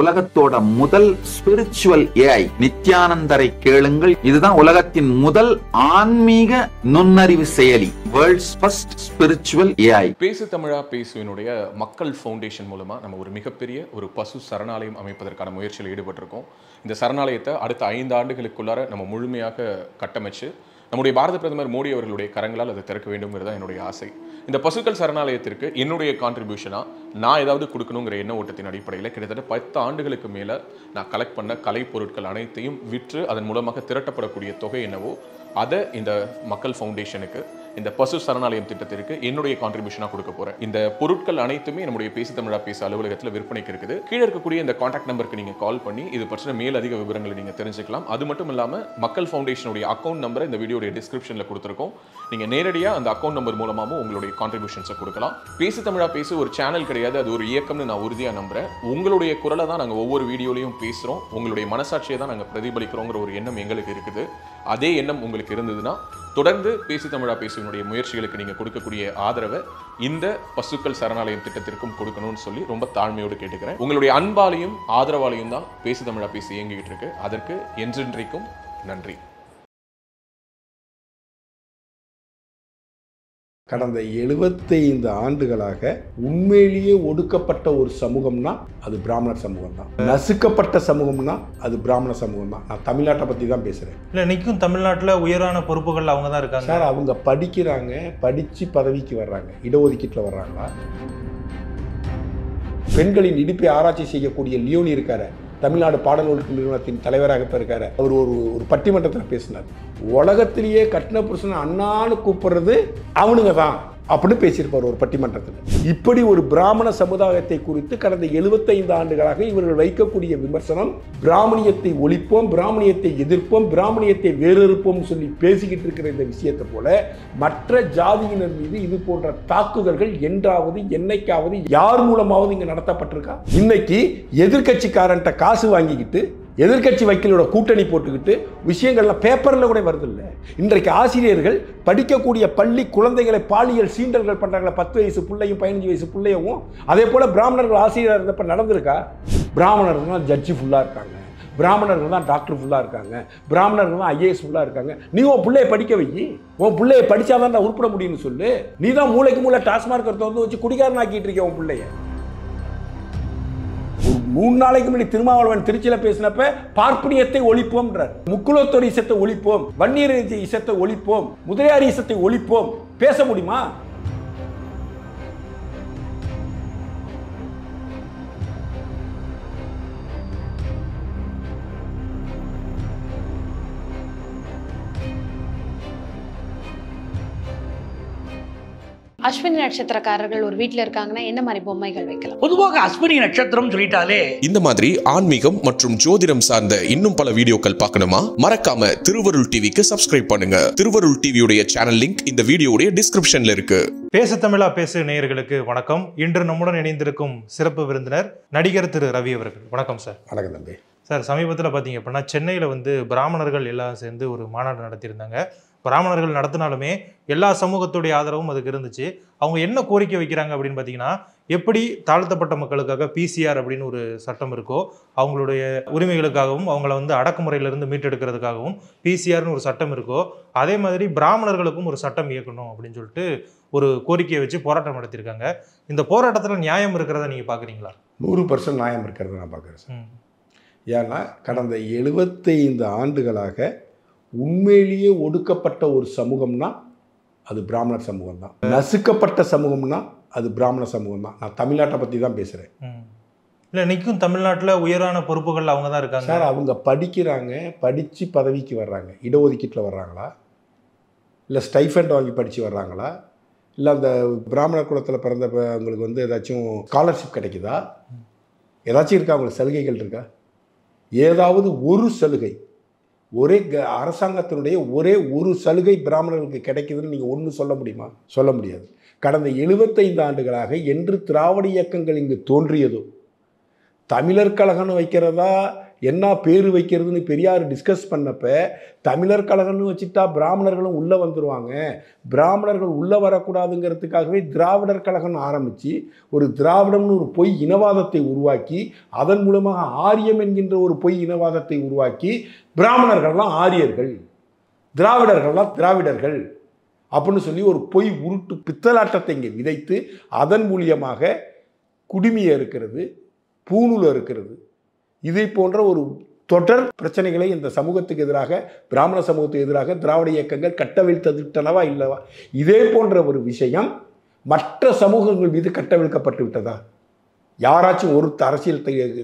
உலகத்தோட முதல் spiritual AI நித்யானந்தரை கேளுங்கள் இதுதான் உலகத்தின் முதல் ஆன்மீக நுண்ணறிவு செயலி வேர்ல்ட்ஸ் ஃபர்ஸ்ட் ஸ்பிரிச்சுவல் ஏஐ பேசு தமிழா பேசுவினுடைய மக்கள் ஃபவுண்டேஷன் மூலமா நம்ம ஒரு மிகப்பெரிய ஒரு பசு சரணாலயம் அமைப்பதற்கான முயற்சியில் ஈடுபட்டிருக்கோம் இந்த சரணாலயத்தை அடுத்த ஐந்து ஆண்டுகளுக்குள்ளார நம்ம முழுமையாக கட்டமைச்சு நம்முடைய பாரத பிரதமர் மோடி அவர்களுடைய கரங்களால் அதை திறக்க வேண்டும்ங்கிறது என்னுடைய ஆசை இந்த பசுக்கள் சரணாலயத்திற்கு என்னுடைய கான்ட்ரிபியூஷனாக நான் ஏதாவது கொடுக்கணுங்கிற எண்ண ஓட்டத்தின் அடிப்படையில் கிட்டத்தட்ட பத்து ஆண்டுகளுக்கு மேலே நான் கலெக்ட் பண்ண கலை பொருட்கள் அனைத்தையும் விற்று அதன் மூலமாக திரட்டப்படக்கூடிய தொகை என்னவோ அதை இந்த மக்கள் ஃபவுண்டேஷனுக்கு இந்த பசு சரணாலயம் திட்டத்திற்கு என்னுடைய கான்ட்ரிபியூஷனாக கொடுக்க போகிறேன் இந்த பொருட்கள் அனைத்துமே நம்முடைய பேசு தமிழா பேச அலுவலகத்தில் விற்பனைக்கு இருக்குது கீழே இருக்கக்கூடிய இந்த காண்டாக்ட் நம்பருக்கு நீங்கள் கால் பண்ணி இது பற்றின அதிக விவரங்களை நீங்கள் தெரிஞ்சுக்கலாம் அது மட்டும் இல்லாமல் மக்கள் ஃபவுண்டேஷனுடைய அக்கௌண்ட் நம்பரை இந்த வீடியோடைய டிஸ்கிரிப்ஷனில் கொடுத்துருக்கோம் நீங்கள் நேரடியாக அந்த அக்கௌண்ட் நம்பர் மூலமாகவும் உங்களுடைய கான்ட்ரிபியூஷன்ஸை கொடுக்கலாம் பேசி தமிழா பேசு ஒரு சேனல் கிடையாது அது ஒரு இயக்கம்னு நான் உறுதியாக நம்புகிறேன் உங்களுடைய குரலை தான் நாங்கள் ஒவ்வொரு வீடியோலையும் பேசுகிறோம் உங்களுடைய மனசாட்சியை தான் நாங்கள் பிரதிபலிக்கிறோங்கிற ஒரு எண்ணம் எங்களுக்கு இருக்குது அதே எண்ணம் உங்களுக்கு இருந்ததுன்னா தொடர்ந்து பேசி தமிழா பேசுவனுடைய முயற்சிகளுக்கு நீங்கள் கொடுக்கக்கூடிய ஆதரவை இந்த பசுக்கள் சரணாலயம் திட்டத்திற்கும் கொடுக்கணும்னு சொல்லி ரொம்ப தாழ்மையோடு கேட்டுக்கிறேன் உங்களுடைய அன்பாலையும் ஆதரவாலையும் தான் பேசி தமிழா பேசி இயங்கிட்டு இருக்கு அதற்கு என்றென்றைக்கும் நன்றி கடந்த எழுபத்தைந்து ஆண்டுகளாக உண்மையிலேயே ஒடுக்கப்பட்ட ஒரு சமூகம்னா அது பிராமணர் சமூகம் தான் நசுக்கப்பட்ட சமூகம்னா அது பிராமண சமூகம் தான் நான் தமிழ்நாட்டை பத்தி தான் பேசுறேன் இல்ல இன்னைக்கும் தமிழ்நாட்டில் உயரான பொறுப்புகள் அவங்க தான் இருக்காங்க சார் அவங்க படிக்கிறாங்க படிச்சு பதவிக்கு வர்றாங்க இடஒதுக்கீட்டில் வர்றாங்களா பெண்களின் இடிப்பை ஆராய்ச்சி செய்யக்கூடிய லியோனி இருக்காரு தமிழ்நாடு பாடநூல் நிறுவனத்தின் தலைவராக இப்போ இருக்கார் அவர் ஒரு ஒரு பட்டிமன்றத்தில் பேசினார் உலகத்திலேயே கட்டின புருஷன் அண்ணான்னு கூப்பிடுறது அவனுங்க தான் அப்படின்னு பேசியிருப்பார் ஒரு பட்டிமன்றத்தில் இப்படி ஒரு பிராமண சமுதாயத்தை குறித்து கடந்த எழுபத்தைந்து ஆண்டுகளாக இவர்கள் வைக்கக்கூடிய விமர்சனம் பிராமணியத்தை ஒழிப்போம் பிராமணியத்தை எதிர்ப்போம் பிராமணியத்தை வேறறுப்போம் சொல்லி பேசிக்கிட்டு இருக்கிற இந்த விஷயத்தை போல மற்ற ஜாதியினர் மீது இது போன்ற தாக்குதல்கள் என்றாவது என்னைக்காவது யார் மூலமாவது இங்கே நடத்தப்பட்டிருக்கா இன்னைக்கு எதிர்கட்சிக்காரன்ட்ட காசு வாங்கிக்கிட்டு எதிர்கட்சி வக்கீலோட கூட்டணி போட்டுக்கிட்டு விஷயங்கள்லாம் பேப்பரில் கூட வருதில்லை இன்றைக்கு ஆசிரியர்கள் படிக்கக்கூடிய பள்ளி குழந்தைகளை பாலியல் சீண்டல்கள் பண்ணுறாங்கள பத்து வயசு பிள்ளையும் பதினஞ்சு வயசு பிள்ளையவும் அதே போல் பிராமணர்கள் ஆசிரியராக இருந்தப்போ நடந்திருக்கா பிராமணர்கள் தான் ஜட்ஜி ஃபுல்லாக இருக்காங்க பிராமணர்கள் தான் டாக்டர் ஃபுல்லாக இருக்காங்க பிராமணர்கள் தான் ஐஏஎஸ் ஃபுல்லாக இருக்காங்க நீ உன் பிள்ளைய படிக்க வை உன் பிள்ளைய படித்தாதான் நான் உருப்பிட முடியும்னு சொல்லு நீ தான் மூளைக்கு மூளை டாஸ்மார்க் வந்து வச்சு குடிகாரன் ஆக்கிட்டு இருக்க உன் பிள்ளைய மூணு நாளைக்கு முன்னாடி திருமாவளவன் திருச்சியில் பேசினப்ப பார்ப்பனியத்தை ஒழிப்போம் முக்குலத்தோடு இசத்தை ஒழிப்போம் வன்னியர் இசத்தை ஒழிப்போம் முதலியார் இசத்தை ஒழிப்போம் பேச முடியுமா அஸ்வினி நட்சத்திரக்காரர்கள் ஒரு வீட்டில் இருக்காங்கன்னா என்ன மாதிரி பொம்மைகள் வைக்கலாம் பொதுவாக அஸ்வினி நட்சத்திரம் சொல்லிட்டாலே இந்த மாதிரி ஆன்மீகம் மற்றும் ஜோதிடம் சார்ந்த இன்னும் பல வீடியோக்கள் பார்க்கணுமா மறக்காம திருவருள் டிவிக்கு சப்ஸ்கிரைப் பண்ணுங்க திருவருள் டிவியுடைய சேனல் லிங்க் இந்த வீடியோடைய டிஸ்கிரிப்ஷன்ல இருக்கு பேச தமிழா பேசு நேயர்களுக்கு வணக்கம் இன்று நம்முடன் இணைந்திருக்கும் சிறப்பு விருந்தினர் நடிகர் திரு ரவி அவர்கள் வணக்கம் சார் வணக்கம் தம்பி சார் சமீபத்தில் பார்த்தீங்க அப்படின்னா சென்னையில் வந்து பிராமணர்கள் எல்லாம் சேர்ந்து ஒரு மாநாடு நடத்தியிருந்தாங்க பிராமணர்கள் நடத்தினாலுமே எல்லா சமூகத்துடைய ஆதரவும் அதுக்கு இருந்துச்சு அவங்க என்ன கோரிக்கை வைக்கிறாங்க அப்படின்னு பார்த்தீங்கன்னா எப்படி தாழ்த்தப்பட்ட மக்களுக்காக பிசிஆர் அப்படின்னு ஒரு சட்டம் இருக்கோ அவங்களுடைய உரிமைகளுக்காகவும் அவங்கள வந்து அடக்குமுறையிலிருந்து மீட்டெடுக்கிறதுக்காகவும் பிசிஆர்னு ஒரு சட்டம் இருக்கோ அதே மாதிரி பிராமணர்களுக்கும் ஒரு சட்டம் இயக்கணும் அப்படின்னு சொல்லிட்டு ஒரு கோரிக்கையை வச்சு போராட்டம் நடத்தியிருக்காங்க இந்த போராட்டத்தில் நியாயம் இருக்கிறத நீங்கள் பார்க்குறீங்களா நூறு பர்சன்ட் நியாயம் இருக்கிறத நான் பார்க்குறேன் ஏன்னா கடந்த எழுபத்தைந்து ஆண்டுகளாக உண்மையிலேயே ஒடுக்கப்பட்ட ஒரு சமூகம்னா அது பிராமணர் சமூகம் தான் நசுக்கப்பட்ட சமூகம்னா அது பிராமண சமூகம் தான் நான் தமிழ்நாட்டை பற்றி தான் பேசுகிறேன் இல்லை இன்றைக்கும் தமிழ்நாட்டில் உயரான பொறுப்புகள் அவங்க தான் இருக்காங்க சார் அவங்க படிக்கிறாங்க படித்து பதவிக்கு வர்றாங்க இடஒதுக்கீட்டில் வர்றாங்களா இல்லை ஸ்டைஃபண்ட் வாங்கி படித்து வர்றாங்களா இல்லை அந்த பிராமண குலத்தில் பிறந்த அவங்களுக்கு வந்து ஏதாச்சும் ஸ்காலர்ஷிப் கிடைக்குதா ஏதாச்சும் இருக்கா அவங்களுக்கு சலுகைகள் இருக்கா ஏதாவது ஒரு சலுகை ஒரே அரசாங்கத்தினுடைய ஒரே ஒரு சலுகை பிராமணர்களுக்கு கிடைக்குதுன்னு நீங்கள் ஒன்று சொல்ல முடியுமா சொல்ல முடியாது கடந்த எழுபத்தைந்து ஆண்டுகளாக என்று திராவிட இயக்கங்கள் இங்கு தோன்றியதோ தமிழர் கழகம்னு வைக்கிறதா என்ன பேர் வைக்கிறதுன்னு பெரியார் டிஸ்கஸ் பண்ணப்போ தமிழர் கழகம்னு வச்சுட்டா பிராமணர்களும் உள்ளே வந்துடுவாங்க பிராமணர்கள் உள்ளே வரக்கூடாதுங்கிறதுக்காகவே திராவிடர் கழகம்னு ஆரம்பித்து ஒரு திராவிடம்னு ஒரு பொய் இனவாதத்தை உருவாக்கி அதன் மூலமாக ஆரியம் என்கின்ற ஒரு பொய் இனவாதத்தை உருவாக்கி பிராமணர்கள்லாம் ஆரியர்கள் திராவிடர்கள்லாம் திராவிடர்கள் அப்படின்னு சொல்லி ஒரு பொய் உருட்டு பித்தலாட்டத்தை இங்கே விதைத்து அதன் மூலியமாக குடுமியை இருக்கிறது பூணூல் இருக்கிறது இதை போன்ற ஒரு தொடர் பிரச்சனைகளை இந்த சமூகத்துக்கு எதிராக பிராமண சமூகத்துக்கு எதிராக திராவிட இயக்கங்கள் கட்டவிழ்த்ததுட்டனவா இல்லவா இதே போன்ற ஒரு விஷயம் மற்ற சமூகங்கள் மீது கட்டவிழ்க்கப்பட்டு விட்டதா யாராச்சும் ஒரு அரசியல்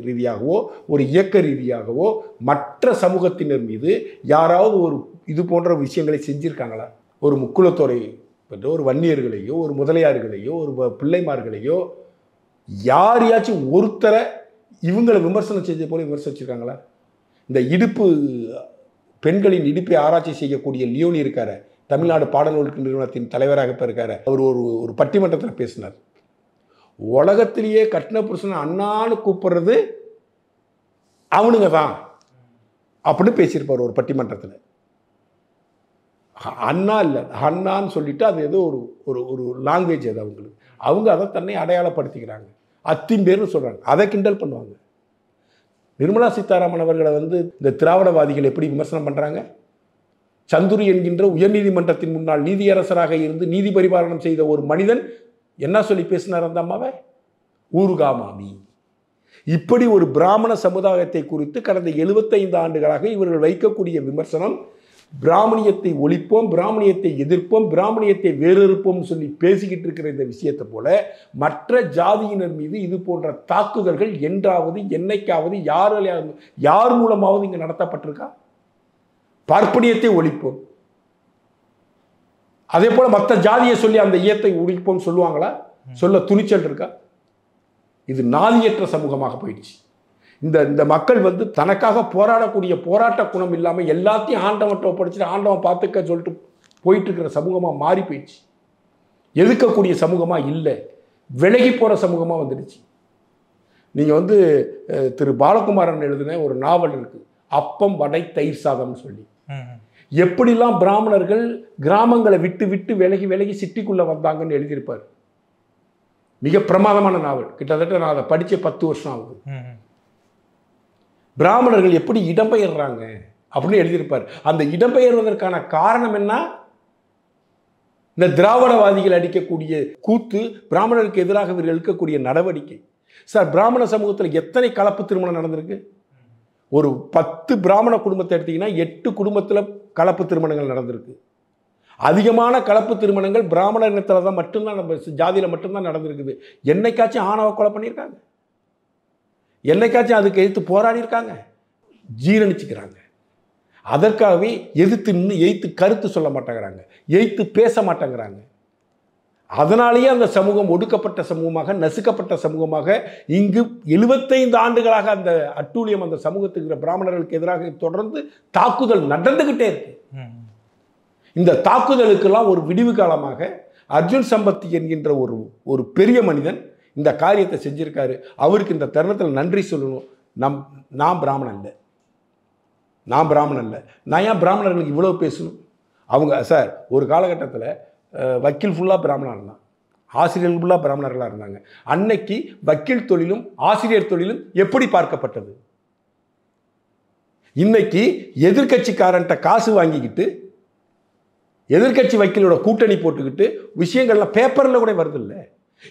ரீதியாகவோ ஒரு இயக்க ரீதியாகவோ மற்ற சமூகத்தினர் மீது யாராவது ஒரு இது போன்ற விஷயங்களை செஞ்சுருக்காங்களா ஒரு முக்குளத்துறை பெற்ற ஒரு வன்னியர்களையோ ஒரு முதலியார்களையோ ஒரு பிள்ளைமார்களையோ யாரையாச்சும் ஒருத்தரை இவங்களை விமர்சனம் செய்த போல விமர்சிச்சிருக்காங்களா இந்த இடுப்பு பெண்களின் இடுப்பை ஆராய்ச்சி செய்யக்கூடிய லியோனி இருக்காரு தமிழ்நாடு பாடநூல் நிறுவனத்தின் தலைவராக இப்போ இருக்காரு அவர் ஒரு ஒரு பட்டிமன்றத்தில் பேசினார் உலகத்திலேயே கட்டின புருஷன் அண்ணான்னு கூப்பிடுறது அவனுங்க தான் அப்படின்னு பேசியிருப்பார் ஒரு பட்டிமன்றத்தில் அண்ணா இல்லை அண்ணான்னு சொல்லிவிட்டு அது ஏதோ ஒரு ஒரு ஒரு லாங்குவேஜ் அது அவங்களுக்கு அவங்க அதை தன்னை அடையாளப்படுத்திக்கிறாங்க அத்தின் பேர்னு சொல்கிறாங்க அதை கிண்டல் பண்ணுவாங்க நிர்மலா சீதாராமன் அவர்களை வந்து இந்த திராவிடவாதிகள் எப்படி விமர்சனம் பண்ணுறாங்க சந்துரு என்கின்ற உயர்நீதிமன்றத்தின் முன்னால் நீதியரசராக இருந்து நீதி பரிபாலனம் செய்த ஒரு மனிதன் என்ன சொல்லி பேசினார் அந்த அம்மாவை ஊருகாமாமி இப்படி ஒரு பிராமண சமுதாயத்தை குறித்து கடந்த எழுபத்தைந்து ஆண்டுகளாக இவர்கள் வைக்கக்கூடிய விமர்சனம் பிராமணியத்தை ஒழிப்போம் பிராமணியத்தை எதிர்ப்போம் பிராமணியத்தை வேறறுப்போம்னு சொல்லி பேசிக்கிட்டு இருக்கிற இந்த விஷயத்தை போல மற்ற ஜாதியினர் மீது இது போன்ற தாக்குதல்கள் என்றாவது என்னைக்காவது யார் யார் மூலமாவது இங்கே நடத்தப்பட்டிருக்கா பார்ப்பனியத்தை ஒழிப்போம் அதே போல் மற்ற ஜாதியை சொல்லி அந்த இயத்தை ஒழிப்போம்னு சொல்லுவாங்களா சொல்ல துணிச்சல் இருக்கா இது நாதியற்ற சமூகமாக போயிடுச்சு இந்த இந்த மக்கள் வந்து தனக்காக போராடக்கூடிய போராட்ட குணம் இல்லாமல் எல்லாத்தையும் ஆண்டவன் படிச்சுட்டு ஆண்டவன் பார்த்துக்க சொல்லிட்டு போயிட்டுருக்கிற சமூகமாக மாறி போயிடுச்சு எதுக்கக்கூடிய சமூகமாக இல்லை விலகி போகிற சமூகமாக வந்துடுச்சு நீங்கள் வந்து திரு பாலகுமாரன் எழுதின ஒரு நாவல் இருக்குது அப்பம் வடை தயிர் சாதம்னு சொல்லி எப்படிலாம் பிராமணர்கள் கிராமங்களை விட்டு விட்டு விலகி விலகி சிட்டிக்குள்ளே வந்தாங்கன்னு எழுதியிருப்பார் மிக பிரமாதமான நாவல் கிட்டத்தட்ட நான் அதை படித்த பத்து வருஷம் ஆகுது பிராமணர்கள் எப்படி இடம்பெயர்றாங்க அப்படின்னு எழுதியிருப்பார் அந்த இடம்பெயர்வதற்கான காரணம் என்ன இந்த திராவிடவாதிகள் அடிக்கக்கூடிய கூத்து பிராமணருக்கு எதிராக இவர்கள் எடுக்கக்கூடிய நடவடிக்கை சார் பிராமண சமூகத்தில் எத்தனை கலப்பு திருமணம் நடந்திருக்கு ஒரு பத்து பிராமண குடும்பத்தை எடுத்திங்கன்னா எட்டு குடும்பத்தில் கலப்பு திருமணங்கள் நடந்திருக்கு அதிகமான கலப்பு திருமணங்கள் பிராமண இனத்தில் தான் மட்டும்தான் நம்ம ஜாதியில் மட்டும்தான் நடந்திருக்குது என்னைக்காச்சும் ஆணவ கொலை பண்ணியிருக்காங்க என்னைக்காச்சும் அதுக்கு எதிர்த்து போராடி இருக்காங்க ஜீரணிச்சுக்கிறாங்க அதற்காகவே எதிர்த்து நின்று எய்த்து கருத்து சொல்ல மாட்டேங்கிறாங்க எய்த்து பேச மாட்டேங்கிறாங்க அதனாலேயே அந்த சமூகம் ஒடுக்கப்பட்ட சமூகமாக நசுக்கப்பட்ட சமூகமாக இங்கு எழுபத்தைந்து ஆண்டுகளாக அந்த அட்டூழியம் அந்த சமூகத்துக்கு பிராமணர்களுக்கு எதிராக தொடர்ந்து தாக்குதல் நடந்துக்கிட்டே இருக்கு இந்த தாக்குதலுக்கெல்லாம் ஒரு விடிவு காலமாக அர்ஜுன் சம்பத்தி என்கின்ற ஒரு ஒரு பெரிய மனிதன் இந்த காரியத்தை செஞ்சுருக்காரு அவருக்கு இந்த தருணத்தில் நன்றி சொல்லணும் நம் நான் பிராமணன் இல்லை நான் பிராமணன் இல்லை நான் ஏன் பிராமணர்களுக்கு இவ்வளோ பேசணும் அவங்க சார் ஒரு காலகட்டத்தில் வக்கீல் ஃபுல்லாக பிராமணாக தான் ஆசிரியர்கள் ஃபுல்லாக பிராமணர்களாக இருந்தாங்க அன்னைக்கு வக்கீல் தொழிலும் ஆசிரியர் தொழிலும் எப்படி பார்க்கப்பட்டது இன்னைக்கு எதிர்கட்சிக்காரன்ட்ட காசு வாங்கிக்கிட்டு எதிர்கட்சி வக்கீலோட கூட்டணி போட்டுக்கிட்டு விஷயங்கள்லாம் பேப்பரில் கூட இல்லை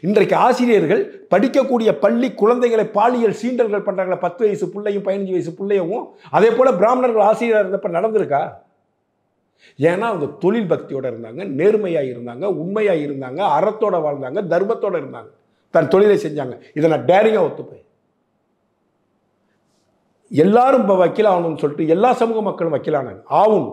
இன்றைக்கு ஆசிரியர்கள் படிக்கக்கூடிய பள்ளி குழந்தைகளை பாலியல் சீண்டல்கள் பண்ணுறாங்களே பத்து வயசு பிள்ளையும் பதினஞ்சு வயசு பிள்ளையவும் அதே போல் பிராமணர்கள் ஆசிரியராக இருந்தப்போ நடந்திருக்கா ஏன்னா அவங்க தொழில் பக்தியோடு இருந்தாங்க நேர்மையாக இருந்தாங்க உண்மையாக இருந்தாங்க அறத்தோட வாழ்ந்தாங்க தர்மத்தோடு இருந்தாங்க தன் தொழிலை செஞ்சாங்க இதை நான் டேரிங்காக ஒத்துப்பேன் எல்லாரும் இப்போ வக்கீலாகணும்னு சொல்லிட்டு எல்லா சமூக மக்களும் வக்கீலானாங்க ஆகும்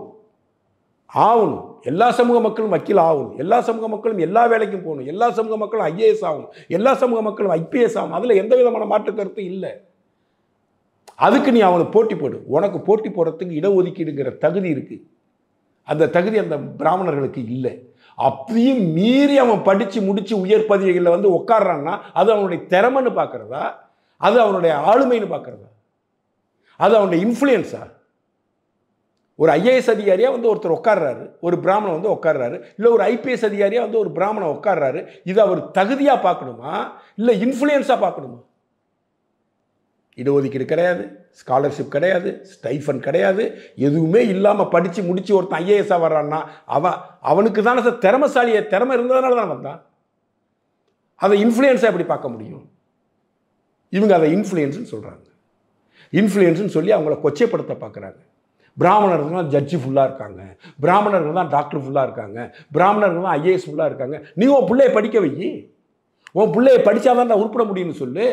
ஆகணும் எல்லா சமூக மக்களும் வக்கீல் ஆகணும் எல்லா சமூக மக்களும் எல்லா வேலைக்கும் போகணும் எல்லா சமூக மக்களும் ஐஏஎஸ் ஆகணும் எல்லா சமூக மக்களும் ஐபிஎஸ் ஆகும் அதில் எந்த விதமான மாற்று கருத்து இல்லை அதுக்கு நீ அவனுக்கு போட்டி போடு உனக்கு போட்டி போடுறதுக்கு இடஒதுக்கீடுங்கிற தகுதி இருக்குது அந்த தகுதி அந்த பிராமணர்களுக்கு இல்லை அப்படியும் மீறி அவன் படித்து முடித்து உயர் பதவிகளில் வந்து உட்காடுறான்னா அது அவனுடைய திறமைன்னு பார்க்குறதா அது அவனுடைய ஆளுமைன்னு பார்க்குறதா அது அவனுடைய இன்ஃப்ளூயன்ஸா ஒரு ஐஏஎஸ் அதிகாரியாக வந்து ஒருத்தர் உட்கார்றாரு ஒரு பிராமணன் வந்து உட்காடுறாரு இல்லை ஒரு ஐபிஎஸ் அதிகாரியாக வந்து ஒரு பிராமணன் உட்காடுறாரு இது அவர் தகுதியாக பார்க்கணுமா இல்லை இன்ஃப்ளூயன்ஸாக பார்க்கணுமா இடஒதுக்கீடு கிடையாது ஸ்காலர்ஷிப் கிடையாது ஸ்டைஃபன் கிடையாது எதுவுமே இல்லாமல் படித்து முடித்து ஒருத்தன் ஐஏஎஸ்ஸாக வர்றான்னா அவன் அவனுக்கு தானே சார் திறமசாலியை திறமை இருந்ததுனால தான் வந்தான் அதை இன்ஃப்ளூயன்ஸாக எப்படி பார்க்க முடியும் இவங்க அதை இன்ஃப்ளூயன்ஸ்னு சொல்கிறாங்க இன்ஃப்ளூயன்ஸ்னு சொல்லி அவங்கள கொச்சைப்படுத்த பார்க்குறாங்க பிராமணர்கள் தான் ஜட்ஜி ஃபுல்லாக இருக்காங்க பிராமணர்கள் தான் டாக்டர் ஃபுல்லாக இருக்காங்க பிராமணர்கள் தான் ஐஏஎஸ் ஃபுல்லாக இருக்காங்க நீ உன் பிள்ளைய படிக்க வை உன் பிள்ளைய படித்தாதான் நான் உருப்பிட முடியும்னு சொல்லு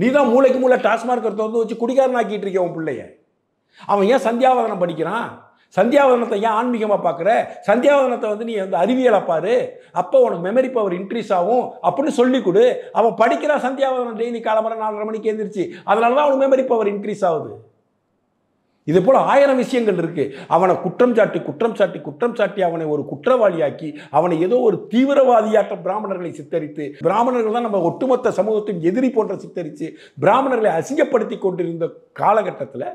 நீ தான் மூளைக்கு மூளை டாஸ்மார்க் வந்து வச்சு குடிகாரன் ஆக்கிட்டு இருக்கிய உன் பிள்ளைய அவன் ஏன் சந்தியாவதனம் படிக்கிறான் சந்தியாவதனத்தை ஏன் ஆன்மீகமாக பார்க்குற சந்தியாவதனத்தை வந்து நீ வந்து அறிவியலாக பாரு அப்போ உனக்கு மெமரி பவர் இன்க்ரீஸ் ஆகும் அப்படின்னு சொல்லி கொடு அவன் படிக்கிறான் சந்தியாவதனம் டெய்லி காலமரம் நாலரை மணிக்கு எழுந்திரிச்சு அதனால தான் அவனுக்கு மெமரி பவர் இன்க்ரீஸ் ஆகுது இது போல் ஆயிரம் விஷயங்கள் இருக்குது அவனை குற்றம் சாட்டி குற்றம் சாட்டி குற்றம் சாட்டி அவனை ஒரு குற்றவாளியாக்கி அவனை ஏதோ ஒரு தீவிரவாதியாக பிராமணர்களை சித்தரித்து பிராமணர்கள் தான் நம்ம ஒட்டுமொத்த சமூகத்தின் எதிரி போன்ற சித்தரித்து பிராமணர்களை அசிங்கப்படுத்தி கொண்டிருந்த காலகட்டத்தில்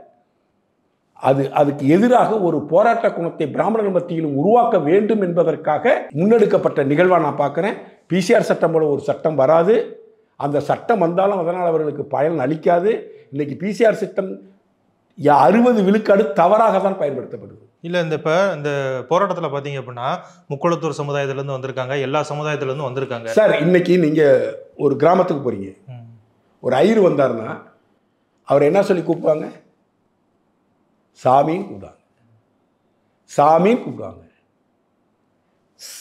அது அதுக்கு எதிராக ஒரு போராட்ட குணத்தை பிராமணர் மத்தியிலும் உருவாக்க வேண்டும் என்பதற்காக முன்னெடுக்கப்பட்ட நிகழ்வாக நான் பார்க்குறேன் பிசிஆர் சட்டம் போல ஒரு சட்டம் வராது அந்த சட்டம் வந்தாலும் அதனால் அவர்களுக்கு பயன் அளிக்காது இன்றைக்கி பிசிஆர் சட்டம் அறுபது விழுக்காடு தவறாக தான் பயன்படுத்தப்படுது இல்லை இந்த இப்போ இந்த போராட்டத்தில் பார்த்தீங்க அப்படின்னா முக்குளத்தூர் சமுதாயத்திலேருந்து வந்திருக்காங்க எல்லா சமுதாயத்திலேருந்து வந்திருக்காங்க சார் இன்னைக்கு நீங்கள் ஒரு கிராமத்துக்கு போகிறீங்க ஒரு ஐயர் வந்தார்னா அவர் என்ன சொல்லி கூப்பிடுவாங்க சாமியும் கூப்பிடுவாங்க சாமியும் கூப்பிடுவாங்க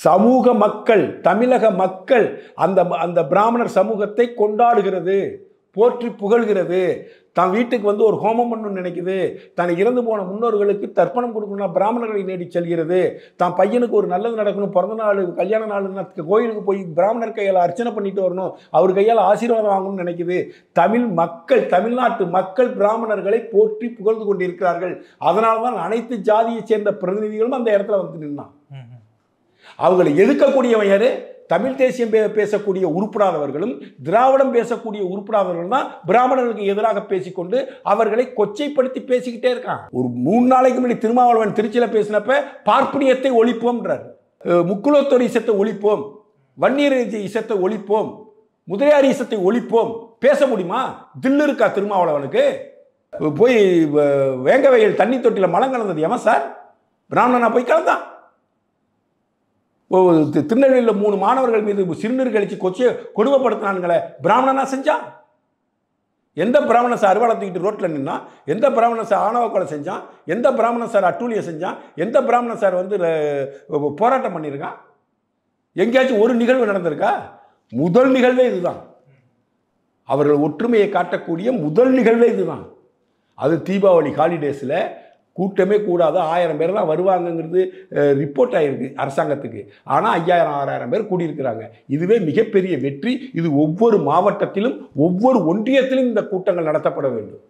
சமூக மக்கள் தமிழக மக்கள் அந்த அந்த பிராமணர் சமூகத்தை கொண்டாடுகிறது போற்றி புகழ்கிறது தான் வீட்டுக்கு வந்து ஒரு ஹோமம் பண்ணணும்னு நினைக்குது தான் இறந்து போன முன்னோர்களுக்கு தர்ப்பணம் கொடுக்கணும்னா பிராமணர்களை நேடி செல்கிறது தான் பையனுக்கு ஒரு நல்லது நடக்கணும் பிறந்த நாள் கல்யாண நாள்னா கோயிலுக்கு போய் பிராமணர் கையால் அர்ச்சனை பண்ணிட்டு வரணும் அவர் கையால் ஆசீர்வாதம் வாங்கணும்னு நினைக்குது தமிழ் மக்கள் தமிழ்நாட்டு மக்கள் பிராமணர்களை போற்றி புகழ்ந்து கொண்டிருக்கிறார்கள் அதனால தான் அனைத்து ஜாதியை சேர்ந்த பிரதிநிதிகளும் அந்த இடத்துல வந்து நின்னான் அவங்களை எதுக்கக்கூடியவன் யாரு தமிழ் தேசியம் பேசக்கூடிய உருப்படாதவர்களும் திராவிடம் பேசக்கூடிய உருப்படாதவர்கள் தான் பிராமணர்களுக்கு எதிராக பேசிக்கொண்டு அவர்களை கொச்சைப்படுத்தி பேசிக்கிட்டே இருக்கான் ஒரு மூணு நாளைக்கு முன்னாடி திருமாவளவன் திருச்சியில் பேசினப்ப பார்ப்பனியத்தை ஒழிப்போம்ன்றார் முக்குலத்தோர் இசத்தை ஒழிப்போம் வன்னியர் இசத்தை ஒழிப்போம் முதலியார் இசத்தை ஒழிப்போம் பேச முடியுமா தில்லு இருக்கா திருமாவளவனுக்கு போய் வேங்கவையில் தண்ணி தொட்டியில் மலம் கலந்தது எவன் சார் பிராமணனா போய் கலந்தான் திருநெல்வேலியில் மூணு மாணவர்கள் மீது சிறுநீர் கழிச்சு கொச்சி கொடுமைப்படுத்தினானுங்களே பிராமணனா செஞ்சான் எந்த பிராமணன் சார் அறுவாலை தூக்கிட்டு ரோட்டில் நின்னா எந்த பிராமணன் சார் ஆணவ கொலை செஞ்சான் எந்த பிராமணன் சார் அட்டூழியம் செஞ்சான் எந்த பிராமணன் சார் வந்து போராட்டம் பண்ணியிருக்கான் எங்கேயாச்சும் ஒரு நிகழ்வு நடந்திருக்கா முதல் நிகழ்வே இதுதான் அவர்கள் ஒற்றுமையை காட்டக்கூடிய முதல் நிகழ்வே இதுதான் அது தீபாவளி ஹாலிடேஸில் கூட்டமே கூடாது ஆயிரம் பேர் தான் வருவாங்கங்கிறது ரிப்போர்ட் ஆகிருக்கு அரசாங்கத்துக்கு ஆனால் ஐயாயிரம் ஆறாயிரம் பேர் கூடியிருக்கிறாங்க இதுவே மிகப்பெரிய வெற்றி இது ஒவ்வொரு மாவட்டத்திலும் ஒவ்வொரு ஒன்றியத்திலும் இந்த கூட்டங்கள் நடத்தப்பட வேண்டும்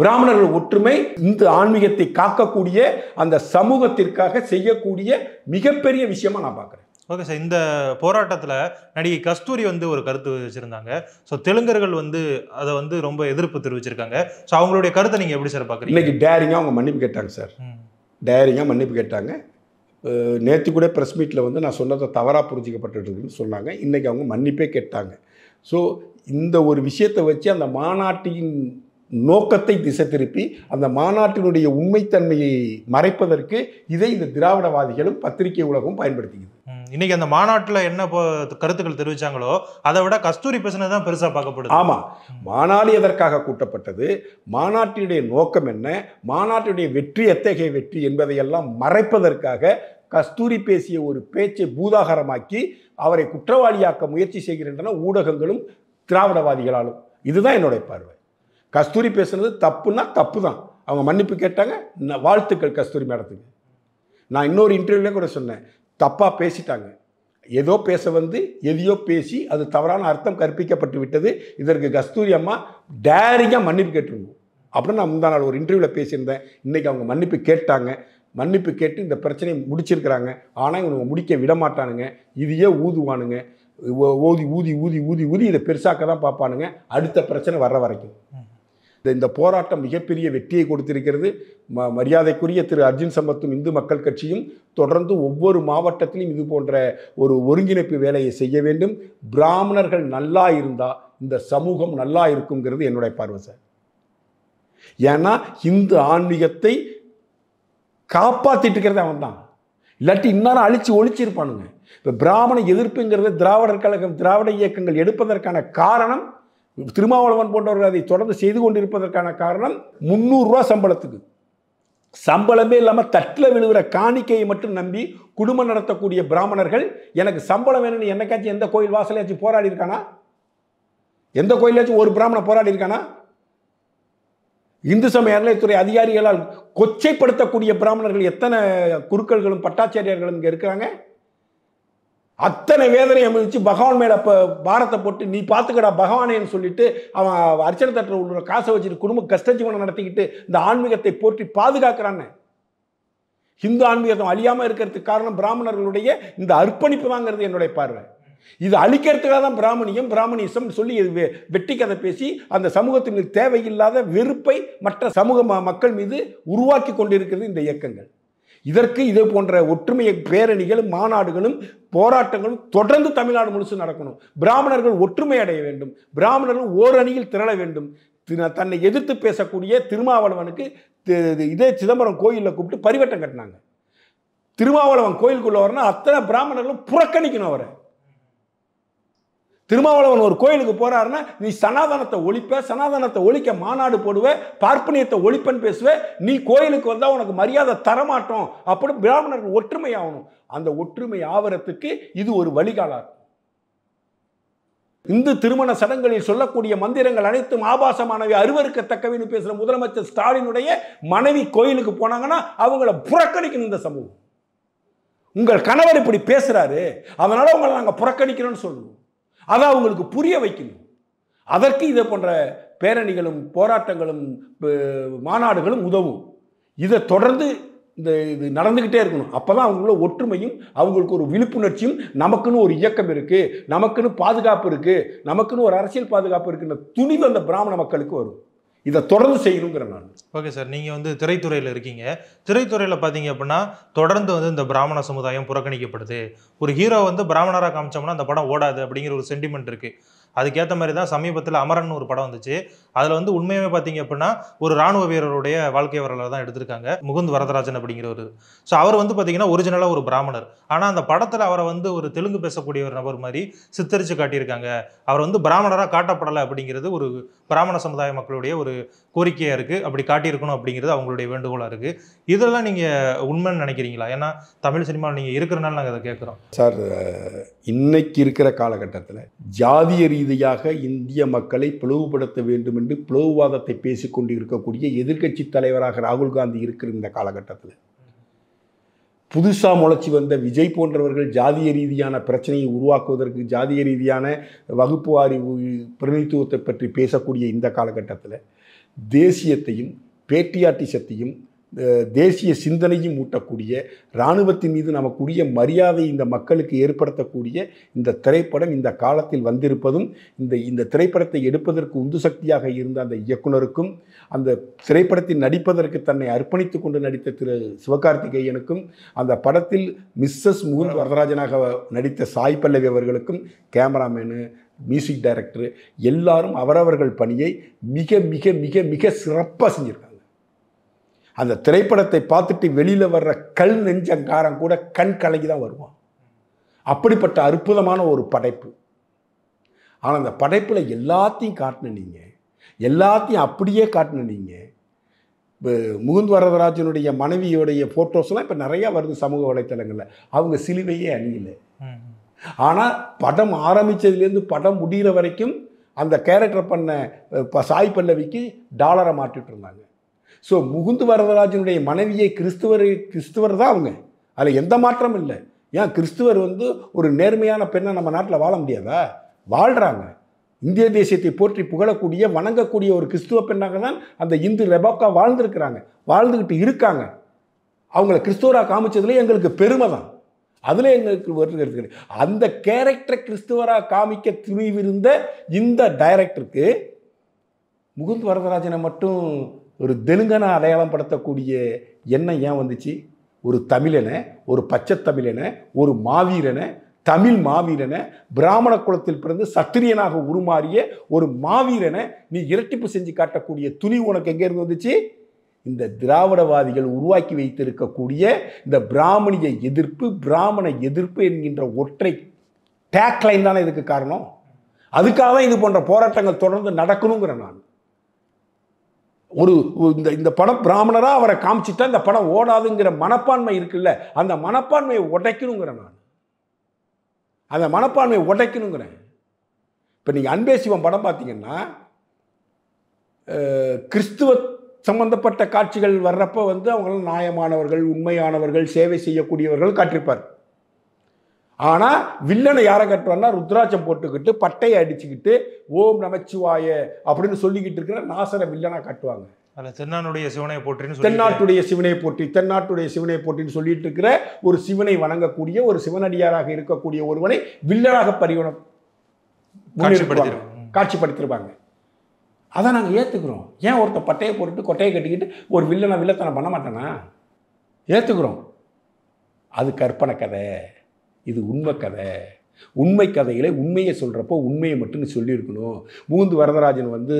பிராமணர்கள் ஒற்றுமை இந்த ஆன்மீகத்தை காக்கக்கூடிய அந்த சமூகத்திற்காக செய்யக்கூடிய மிகப்பெரிய விஷயமா நான் பார்க்குறேன் ஓகே சார் இந்த போராட்டத்தில் நடிகை கஸ்தூரி வந்து ஒரு கருத்து வச்சுருந்தாங்க ஸோ தெலுங்கர்கள் வந்து அதை வந்து ரொம்ப எதிர்ப்பு தெரிவிச்சிருக்காங்க ஸோ அவங்களுடைய கருத்தை நீங்கள் எப்படி சார் பார்க்குறீங்க இன்றைக்கி டேரிங்காக அவங்க மன்னிப்பு கேட்டாங்க சார் டேரிங்காக மன்னிப்பு கேட்டாங்க நேற்று கூட ப்ரெஸ் மீட்டில் வந்து நான் சொன்னதை தவறாக புரிஞ்சிக்கப்பட்டுருக்குன்னு சொன்னாங்க இன்றைக்கி அவங்க மன்னிப்பே கேட்டாங்க ஸோ இந்த ஒரு விஷயத்தை வச்சு அந்த மாநாட்டின் நோக்கத்தை திசை திருப்பி அந்த மாநாட்டினுடைய உண்மைத்தன்மையை மறைப்பதற்கு இதை இந்த திராவிடவாதிகளும் பத்திரிகை உலகம் பயன்படுத்திக்குது இன்னைக்கு அந்த மாநாட்டில் என்ன கருத்துக்கள் தெரிவிச்சாங்களோ அதை விட கஸ்தூரி பிரச்சனை தான் பெருசாக பார்க்கப்படுது ஆமாம் மாநாடு எதற்காக கூட்டப்பட்டது மாநாட்டினுடைய நோக்கம் என்ன மாநாட்டினுடைய வெற்றி எத்தகைய வெற்றி என்பதையெல்லாம் மறைப்பதற்காக கஸ்தூரி பேசிய ஒரு பேச்சை பூதாகரமாக்கி அவரை குற்றவாளியாக்க முயற்சி செய்கின்றன ஊடகங்களும் திராவிடவாதிகளாலும் இதுதான் என்னுடைய பார்வை கஸ்தூரி பேசுனது தப்புன்னா தப்பு தான் அவங்க மன்னிப்பு கேட்டாங்க வாழ்த்துக்கள் கஸ்தூரி மேடத்துக்கு நான் இன்னொரு இன்டர்வியூலேயே கூட சொன்னேன் தப்பாக பேசிட்டாங்க ஏதோ பேச வந்து எதையோ பேசி அது தவறான அர்த்தம் கற்பிக்கப்பட்டு விட்டது இதற்கு கஸ்தூரி அம்மா டேரிங்காக மன்னிப்பு கேட்டிருந்தோம் அப்படின்னு நான் முந்தா நாள் ஒரு இன்டர்வியூவில் பேசியிருந்தேன் இன்றைக்கி அவங்க மன்னிப்பு கேட்டாங்க மன்னிப்பு கேட்டு இந்த பிரச்சனையை முடிச்சிருக்கிறாங்க ஆனால் இவங்க முடிக்க விட மாட்டானுங்க இதையே ஊதுவானுங்க ஊதி ஊதி ஊதி ஊதி ஊதி இதை பெருசாக்க தான் பார்ப்பானுங்க அடுத்த பிரச்சனை வர்ற வரைக்கும் இந்த போராட்டம் மிகப்பெரிய வெற்றியை கொடுத்திருக்கிறது ம மரியாதைக்குரிய திரு அர்ஜுன் சம்பத்தும் இந்து மக்கள் கட்சியும் தொடர்ந்து ஒவ்வொரு மாவட்டத்திலும் இது போன்ற ஒரு ஒருங்கிணைப்பு வேலையை செய்ய வேண்டும் பிராமணர்கள் நல்லா இருந்தால் இந்த சமூகம் நல்லா இருக்குங்கிறது என்னுடைய பார்வை சார் ஏன்னா இந்து ஆன்மீகத்தை காப்பாற்றிட்டு இருக்கிறது அவன் தான் இல்லாட்டி இன்னும் அழிச்சு ஒழிச்சிருப்பானுங்க இப்போ பிராமண எதிர்ப்புங்கிறது திராவிடர் கழகம் திராவிட இயக்கங்கள் எடுப்பதற்கான காரணம் திருமாவளவன் போன்றவர்கள் அதை தொடர்ந்து செய்து கொண்டிருப்பதற்கான காரணம் முந்நூறுரூவா சம்பளத்துக்கு சம்பளமே இல்லாமல் தட்டில் விழுகிற காணிக்கையை மட்டும் நம்பி குடும்பம் நடத்தக்கூடிய பிராமணர்கள் எனக்கு சம்பளம் வேணும்னு என்னைக்காச்சும் எந்த கோயில் வாசலையாச்சும் போராடி இருக்கானா எந்த கோயிலாச்சும் ஒரு பிராமணம் போராடி இருக்கானா இந்து சமய அறநிலையத்துறை அதிகாரிகளால் கொச்சைப்படுத்தக்கூடிய பிராமணர்கள் எத்தனை குருக்கள்களும் பட்டாச்சாரியார்களும் இங்கே இருக்கிறாங்க அத்தனை வேதனையை அமைச்சு பகவான் மேல பாரத்தை போட்டு நீ பார்த்துக்கடா பகவானேன்னு சொல்லிட்டு அவன் அர்ச்சனை தட்டுற உள்ள காசை வச்சுட்டு குடும்ப கஷ்ட ஜீவனம் நடத்திக்கிட்டு இந்த ஆன்மீகத்தை போற்றி பாதுகாக்கிறான் ஹிந்து ஆன்மீகத்தை அழியாம இருக்கிறதுக்கு காரணம் பிராமணர்களுடைய இந்த அர்ப்பணிப்பு தாங்கிறது என்னுடைய பார்வை இது அழிக்கிறதுக்காக தான் பிராமணியம் பிராமணிசம் சொல்லி வெட்டி கதை பேசி அந்த சமூகத்தினுக்கு தேவையில்லாத வெறுப்பை மற்ற சமூக மக்கள் மீது உருவாக்கி கொண்டிருக்கிறது இந்த இயக்கங்கள் இதற்கு இதே போன்ற ஒற்றுமையை பேரணிகளும் மாநாடுகளும் போராட்டங்களும் தொடர்ந்து தமிழ்நாடு முழுசும் நடக்கணும் பிராமணர்கள் ஒற்றுமை அடைய வேண்டும் பிராமணர்கள் ஓரணியில் திரள வேண்டும் தன்னை எதிர்த்து பேசக்கூடிய திருமாவளவனுக்கு இதே சிதம்பரம் கோயிலில் கூப்பிட்டு பரிவட்டம் கட்டினாங்க திருமாவளவன் கோயிலுக்குள்ளே வரணும் அத்தனை பிராமணர்களும் புறக்கணிக்கணும் அவரை திருமாவளவன் ஒரு கோயிலுக்கு போறாருன்னா நீ சனாதனத்தை ஒழிப்ப சனாதனத்தை ஒழிக்க மாநாடு போடுவ பார்ப்பனியத்தை ஒழிப்பன்னு பேசுவ நீ கோயிலுக்கு வந்தால் உனக்கு மரியாதை தரமாட்டோம் அப்படின்னு பிராமணர்கள் ஒற்றுமை ஆகணும் அந்த ஒற்றுமை ஆவரத்துக்கு இது ஒரு வழிகாலா இந்து திருமண சடங்களில் சொல்லக்கூடிய மந்திரங்கள் அனைத்தும் ஆபாசமானவை அருவருக்கத்தக்கவைன்னு பேசுகிற முதலமைச்சர் ஸ்டாலினுடைய மனைவி கோயிலுக்கு போனாங்கன்னா அவங்கள புறக்கணிக்கணும் இந்த சமூகம் உங்கள் கணவர் இப்படி பேசுகிறாரு அதனால் உங்களை நாங்கள் புறக்கணிக்கணும்னு சொல்லுவோம் அதை அவங்களுக்கு புரிய வைக்கணும் அதற்கு இதை போன்ற பேரணிகளும் போராட்டங்களும் மாநாடுகளும் உதவும் இதை தொடர்ந்து இந்த இது நடந்துக்கிட்டே இருக்கணும் அப்போ தான் அவங்களோட ஒற்றுமையும் அவங்களுக்கு ஒரு விழிப்புணர்ச்சியும் நமக்குன்னு ஒரு இயக்கம் இருக்குது நமக்குன்னு பாதுகாப்பு இருக்குது நமக்குன்னு ஒரு அரசியல் பாதுகாப்பு இருக்குன்ற துணிவு அந்த பிராமண மக்களுக்கு வரும் இதை தொடர்ந்து செய்யணுங்கிற நான் ஓகே சார் நீங்கள் வந்து திரைத்துறையில் இருக்கீங்க திரைத்துறையில் பார்த்தீங்க அப்படின்னா தொடர்ந்து வந்து இந்த பிராமண சமுதாயம் புறக்கணிக்கப்படுது ஒரு ஹீரோ வந்து பிராமணராக காமிச்சோம்னா அந்த படம் ஓடாது அப்படிங்கிற ஒரு சென்டிமெண்ட் இருக்குது அதுக்கேற்ற மாதிரி தான் சமீபத்தில் அமரன் ஒரு படம் வந்துச்சு அதில் வந்து உண்மையுமே பார்த்தீங்க அப்படின்னா ஒரு ராணுவ வீரருடைய வாழ்க்கை வரலாறு தான் எடுத்திருக்காங்க முகுந்த் வரதராஜன் அப்படிங்கிற ஒரு ஸோ அவர் வந்து பார்த்தீங்கன்னா ஒரிஜினலாக ஒரு பிராமணர் ஆனால் அந்த படத்தில் அவரை வந்து ஒரு தெலுங்கு பேசக்கூடிய ஒரு நபர் மாதிரி சித்தரித்து காட்டியிருக்காங்க அவர் வந்து பிராமணராக காட்டப்படலை அப்படிங்கிறது ஒரு பிராமண சமுதாய மக்களுடைய ஒரு கோரிக்கையாக இருக்குது அப்படி காட்டியிருக்கணும் அப்படிங்கிறது அவங்களுடைய வேண்டுகோளாக இருக்குது இதெல்லாம் நீங்கள் உண்மைன்னு நினைக்கிறீங்களா ஏன்னா தமிழ் சினிமாவில் நீங்கள் இருக்கிறனால நாங்கள் அதை கேட்குறோம் சார் இன்னைக்கு இருக்கிற காலகட்டத்தில் ஜாதிய ரீதி ரீதியாக இந்திய மக்களை பிளவுபடுத்த வேண்டும் என்று பிளவுவாதத்தை பேசிக்கொண்டு இருக்கக்கூடிய எதிர்க்கட்சி தலைவராக ராகுல் காந்தி இருக்கிற இந்த காலகட்டத்தில் புதுசாக முளைச்சி வந்த விஜய் போன்றவர்கள் ஜாதிய ரீதியான பிரச்சனையை உருவாக்குவதற்கு ஜாதிய ரீதியான வகுப்பு வாரி பிரதிநிதித்துவத்தை பற்றி பேசக்கூடிய இந்த காலகட்டத்தில் தேசியத்தையும் பேட்டியாட்டிசத்தையும் தேசிய சிந்தனையும் ஊட்டக்கூடிய இராணுவத்தின் மீது நமக்குரிய மரியாதை இந்த மக்களுக்கு ஏற்படுத்தக்கூடிய இந்த திரைப்படம் இந்த காலத்தில் வந்திருப்பதும் இந்த இந்த திரைப்படத்தை எடுப்பதற்கு உந்து சக்தியாக இருந்த அந்த இயக்குனருக்கும் அந்த திரைப்படத்தில் நடிப்பதற்கு தன்னை அர்ப்பணித்து கொண்டு நடித்த திரு சிவகார்த்திகேயனுக்கும் அந்த படத்தில் மிஸ்ஸஸ் முகுந்த் வரதராஜனாக நடித்த சாய் பல்லவி அவர்களுக்கும் கேமராமேனு மியூசிக் டைரக்டர் எல்லாரும் அவரவர்கள் பணியை மிக மிக மிக மிக சிறப்பாக செஞ்சிருக்காங்க அந்த திரைப்படத்தை பார்த்துட்டு வெளியில் வர்ற கல் நெஞ்சங்காரம் கூட கண் கலங்கி தான் வருவான் அப்படிப்பட்ட அற்புதமான ஒரு படைப்பு ஆனால் அந்த படைப்பில் எல்லாத்தையும் காட்டினீங்க எல்லாத்தையும் அப்படியே காட்டினீங்க இப்போ முகுந்த் வரதராஜனுடைய மனைவியுடைய ஃபோட்டோஸ்லாம் இப்போ நிறையா வருது சமூக வலைத்தளங்களில் அவங்க சிலுவையே அணியலை ஆனால் படம் ஆரம்பித்ததுலேருந்து படம் முடிகிற வரைக்கும் அந்த கேரக்டர் பண்ண இப்போ சாய் பல்லவிக்கு டாலரை மாட்டிட்டு இருந்தாங்க ஸோ முகுந்து வரதராஜனுடைய மனைவியை கிறிஸ்துவர் கிறிஸ்துவர் தான் அவங்க அதில் எந்த மாற்றமும் இல்லை ஏன் கிறிஸ்துவர் வந்து ஒரு நேர்மையான பெண்ணை நம்ம நாட்டில் வாழ முடியாதா வாழ்கிறாங்க இந்திய தேசியத்தை போற்றி புகழக்கூடிய வணங்கக்கூடிய ஒரு கிறிஸ்துவ பெண்ணாக தான் அந்த இந்து லெபாக்கா வாழ்ந்துருக்கிறாங்க வாழ்ந்துக்கிட்டு இருக்காங்க அவங்கள கிறிஸ்துவராக காமிச்சதுல எங்களுக்கு பெருமை தான் அதில் எங்களுக்கு வருகிறது அந்த கேரக்டரை கிறிஸ்துவராக காமிக்க துணிவிருந்த இந்த டைரக்டருக்கு முகுந்த் வரதராஜனை மட்டும் ஒரு தெலுங்கனை அடையாளம் படுத்தக்கூடிய எண்ணம் ஏன் வந்துச்சு ஒரு தமிழனை ஒரு பச்சை தமிழனை ஒரு மாவீரனை தமிழ் மாவீரனை பிராமண குலத்தில் பிறந்து சத்திரியனாக உருமாறிய ஒரு மாவீரனை நீ இரட்டிப்பு செஞ்சு காட்டக்கூடிய துணி உனக்கு எங்கேருந்து வந்துச்சு இந்த திராவிடவாதிகள் உருவாக்கி வைத்திருக்கக்கூடிய இந்த பிராமணிய எதிர்ப்பு பிராமண எதிர்ப்பு என்கின்ற ஒற்றை டேக்லைன் தானே இதுக்கு காரணம் அதுக்காக தான் இது போன்ற போராட்டங்கள் தொடர்ந்து நடக்கணுங்கிற நான் ஒரு இந்த இந்த படம் பிராமணராக அவரை காமிச்சிட்டா இந்த படம் ஓடாதுங்கிற மனப்பான்மை இருக்குல்ல அந்த மனப்பான்மையை உடைக்கணுங்கிறேன் நான் அந்த மனப்பான்மையை உடைக்கணுங்கிறேன் இப்போ நீங்கள் அன்பே சிவம் படம் பார்த்தீங்கன்னா கிறிஸ்துவ சம்பந்தப்பட்ட காட்சிகள் வர்றப்போ வந்து அவங்களும் நியாயமானவர்கள் உண்மையானவர்கள் சேவை செய்யக்கூடியவர்கள் காட்டியிருப்பார் ஆனால் வில்லனை யாரை கட்டுறான்னா ருத்ராட்சம் போட்டுக்கிட்டு பட்டையை அடிச்சுக்கிட்டு ஓம் நமச்சிவாய அப்படின்னு சொல்லிக்கிட்டு இருக்கிற நாசரை வில்லனாக காட்டுவாங்க அதில் சிவனை போற்றின்னு தென்னாட்டுடைய சிவனை போற்றி தென்னாட்டுடைய சிவனை போற்றின்னு சொல்லிட்டு இருக்கிற ஒரு சிவனை வணங்கக்கூடிய ஒரு சிவனடியாராக இருக்கக்கூடிய ஒருவனை வில்லனாக பரிவனம் காட்சிப்படுத்திருப்பாங்க அதை நாங்கள் ஏற்றுக்கிறோம் ஏன் ஒருத்த பட்டையை போட்டுட்டு கொட்டையை கட்டிக்கிட்டு ஒரு வில்லனை வில்லத்தனை பண்ண மாட்டேனா ஏற்றுக்கிறோம் அது கற்பனை கதை இது உண்மை கதை உண்மை கதைகளை உண்மையை சொல்கிறப்போ உண்மையை மட்டும் சொல்லியிருக்கணும் மூந்து வரதராஜன் வந்து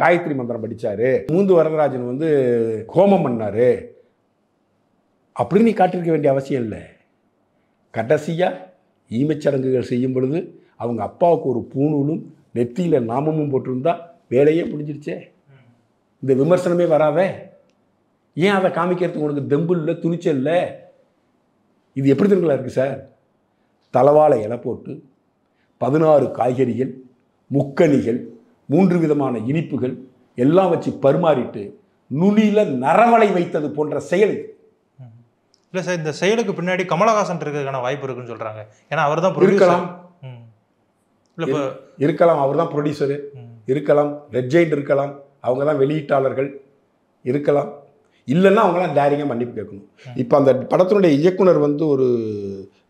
காயத்ரி மந்திரம் படித்தார் மூந்து வரதராஜன் வந்து கோமம் பண்ணார் அப்படின்னு நீ காட்டிருக்க வேண்டிய அவசியம் இல்லை கடைசியாக ஈமச்சடங்குகள் செய்யும் பொழுது அவங்க அப்பாவுக்கு ஒரு பூணூலும் நெத்தியில் நாமமும் போட்டிருந்தா வேலையே முடிஞ்சிருச்சே இந்த விமர்சனமே வராத ஏன் அதை காமிக்கிறதுக்கு உனக்கு தெம்பு இல்லை துணிச்சல் இல்லை இது எப்படி திருக்கலாம் இருக்குது சார் தலவாழை இலை போட்டு பதினாறு காய்கறிகள் முக்கணிகள் மூன்று விதமான இனிப்புகள் எல்லாம் வச்சு பரிமாறிட்டு நுனியில் நரவலை வைத்தது போன்ற செயல் இல்லை சார் இந்த செயலுக்கு பின்னாடி கமலஹாசன் இருக்கிறதுக்கான வாய்ப்பு இருக்குன்னு சொல்கிறாங்க ஏன்னா அவர் தான் இருக்கலாம் இல்லை இப்போ இருக்கலாம் அவர் தான் ப்ரொடியூசரு இருக்கலாம் ரெட் ஜெயின் இருக்கலாம் அவங்க தான் வெளியீட்டாளர்கள் இருக்கலாம் இல்லைன்னா அவங்களாம் டேரிங்காக மன்னிப்பு கேட்கணும் இப்போ அந்த படத்தினுடைய இயக்குனர் வந்து ஒரு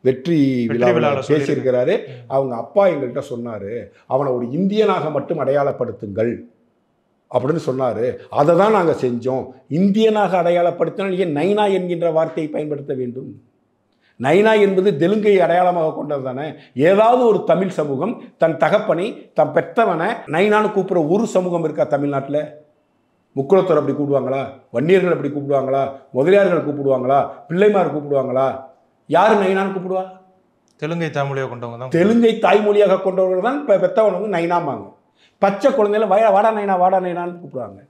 வெற்றி விழாவில் பேசியிருக்கிறாரு அவங்க அப்பா எங்கள்கிட்ட சொன்னார் அவனை ஒரு இந்தியனாக மட்டும் அடையாளப்படுத்துங்கள் அப்படின்னு சொன்னார் அதை தான் நாங்கள் செஞ்சோம் இந்தியனாக அடையாளப்படுத்தினால் ஏன் நைனா என்கின்ற வார்த்தையை பயன்படுத்த வேண்டும் நைனா என்பது தெலுங்கை அடையாளமாக கொண்டது தானே ஏதாவது ஒரு தமிழ் சமூகம் தன் தகப்பனை தன் பெற்றவனை நைனான்னு கூப்பிட்ற ஒரு சமூகம் இருக்கா தமிழ்நாட்டில் முக்குளத்தோர் அப்படி கூப்பிடுவாங்களா வன்னியர்கள் அப்படி கூப்பிடுவாங்களா முதலியார்கள் கூப்பிடுவாங்களா பிள்ளைமார் கூப்பிடுவாங்களா யார் நைனான் கூப்பிடுவா தெலுங்கை தாய்மொழியாக கொண்டவங்க தான் தெலுங்கை தாய்மொழியாக கொண்டவர்கள் தான் இப்போ பெத்தவன் வந்து நைனாமாங்க பச்சை குழந்தையில வய வாடா நைனா வாடா நைனான்னு கூப்பிடுவாங்க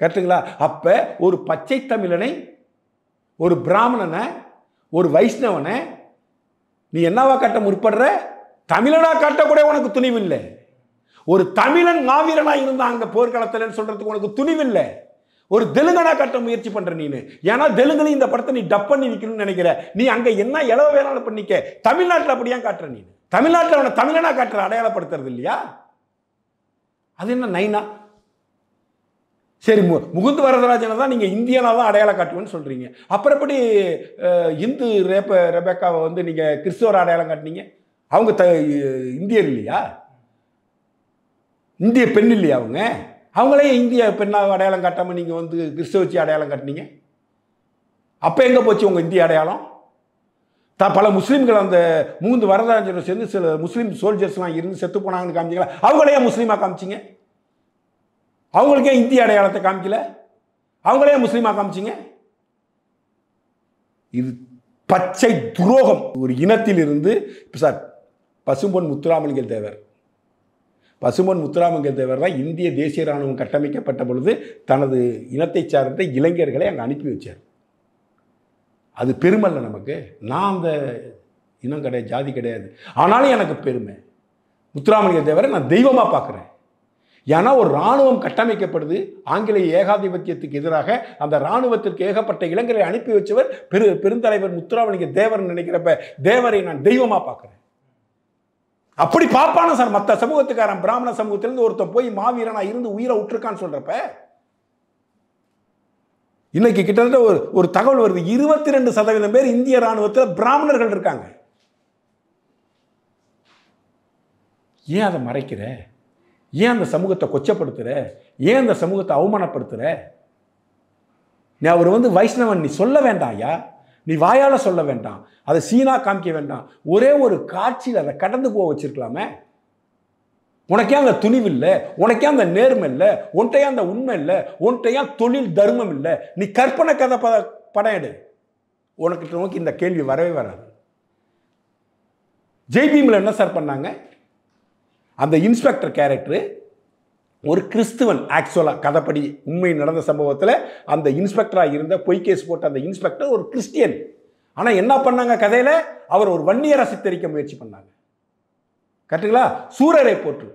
கேட்டுங்களா அப்போ ஒரு பச்சை தமிழனை ஒரு பிராமணனை ஒரு வைஷ்ணவனை நீ என்னவா காட்ட முற்படுற தமிழனா கட்டக்கூட உனக்கு துணிவு இல்லை ஒரு தமிழன் மாவீரனாக இருந்தா அங்கே போர்க்களத்தில் சொல்கிறதுக்கு உனக்கு துணிவில்லை ஒரு தெலுங்கனா கட்ட முயற்சி பண்ற நீனு ஏன்னா தெலுங்குலையும் இந்த படத்தை நீ டப் பண்ணி நிற்கணும்னு நினைக்கிற நீ அங்க என்ன எளவு வேணாலும் பண்ணிக்க தமிழ்நாட்டில் அப்படியே காட்டுற நீ தமிழ்நாட்டில் அவனை தமிழனா காட்டுற அடையாளப்படுத்துறது இல்லையா அது என்ன நைனா சரி மு முகுந்து வரதராஜனை தான் நீங்கள் இந்தியனாக தான் அடையாளம் காட்டுவேன்னு சொல்கிறீங்க அப்புறம் எப்படி இந்து ரேப்ப ரெபேக்காவை வந்து நீங்கள் கிறிஸ்துவர் அடையாளம் காட்டினீங்க அவங்க த இந்தியர் இல்லையா இந்திய பெண் இல்லையா அவங்க அவங்களே இந்திய பெண்ணாக அடையாளம் காட்டாமல் நீங்கள் வந்து கிறிஸ்தவ வச்சு அடையாளம் காட்டினீங்க அப்போ எங்கே போச்சு உங்கள் இந்திய அடையாளம் த பல முஸ்லீம்கள் அந்த மூந்து வரதராஜன் சேர்ந்து சில முஸ்லீம் சோல்ஜர்ஸ்லாம் இருந்து செத்து போனாங்கன்னு காமிச்சிங்களா அவங்களே முஸ்லீமாக காமிச்சிங்க அவங்களுக்கே இந்திய அடையாளத்தை காமிக்கல அவங்களே முஸ்லீமாக காமிச்சிங்க இது பச்சை துரோகம் ஒரு இருந்து இப்போ சார் பசும்பொன் முத்துராமலிங்க தேவர் பசுமன் தேவர் தான் இந்திய தேசிய இராணுவம் கட்டமைக்கப்பட்ட பொழுது தனது இனத்தை சார்ந்த இளைஞர்களை அங்கே அனுப்பி வச்சார் அது பெருமல்ல நமக்கு நான் அந்த இனம் கிடையாது ஜாதி கிடையாது ஆனாலும் எனக்கு பெருமை முத்துராமலிங்க தேவரை நான் தெய்வமாக பார்க்குறேன் ஏன்னா ஒரு இராணுவம் கட்டமைக்கப்படுது ஆங்கிலேய ஏகாதிபத்தியத்துக்கு எதிராக அந்த இராணுவத்திற்கு ஏகப்பட்ட இளைஞரை அனுப்பி வச்சவர் பெரு பெருந்தலைவர் முத்துராமலிங்க தேவர் நினைக்கிறப்ப தேவரை நான் தெய்வமாக பார்க்குறேன் அப்படி பார்ப்பானா சார் மற்ற சமூகத்துக்காரன் பிராமண சமூகத்திலிருந்து ஒருத்தன் போய் மாவீரனா இருந்து உயிரை விட்டுருக்கான்னு சொல்றப்ப இன்னைக்கு கிட்டத்தட்ட ஒரு ஒரு தகவல் வருது இருபத்தி ரெண்டு சதவீதம் பேர் இந்திய ராணுவத்தில் பிராமணர்கள் இருக்காங்க ஏன் அதை மறைக்கிற ஏன் அந்த சமூகத்தை கொச்சப்படுத்துகிற ஏன் அந்த சமூகத்தை அவமானப்படுத்துகிற நீ அவர் வந்து வைஷ்ணவன் நீ சொல்ல வேண்டாம் ஐயா நீ வாயால் சொல்ல வேண்டாம் அதை சீனாக காமிக்க வேண்டாம் ஒரே ஒரு காட்சியில் அதை கடந்து போக வச்சுருக்கலாமே உனக்கே அந்த துணிவு இல்லை உனக்கே அந்த நேர்மை இல்லை உன்ட்டையா அந்த உண்மை இல்லை உன்ட்டையா தொழில் தர்மம் இல்லை நீ கற்பனை கதை பத படம் எடு உனக்கு நோக்கி இந்த கேள்வி வரவே வராது ஜெய்பீமில் என்ன சார் பண்ணாங்க அந்த இன்ஸ்பெக்டர் கேரக்டரு ஒரு கிறிஸ்துவன் ஆக்சுவலாக கதைப்படி உண்மை நடந்த சம்பவத்தில் அந்த இன்ஸ்பெக்டராக இருந்த பொய் கேஸ் போட்ட அந்த இன்ஸ்பெக்டர் ஒரு கிறிஸ்டியன் ஆனால் என்ன பண்ணாங்க கதையில் அவர் ஒரு வன்னியரை சித்தரிக்க முயற்சி பண்ணாங்க கரெக்டுங்களா சூரரை போற்று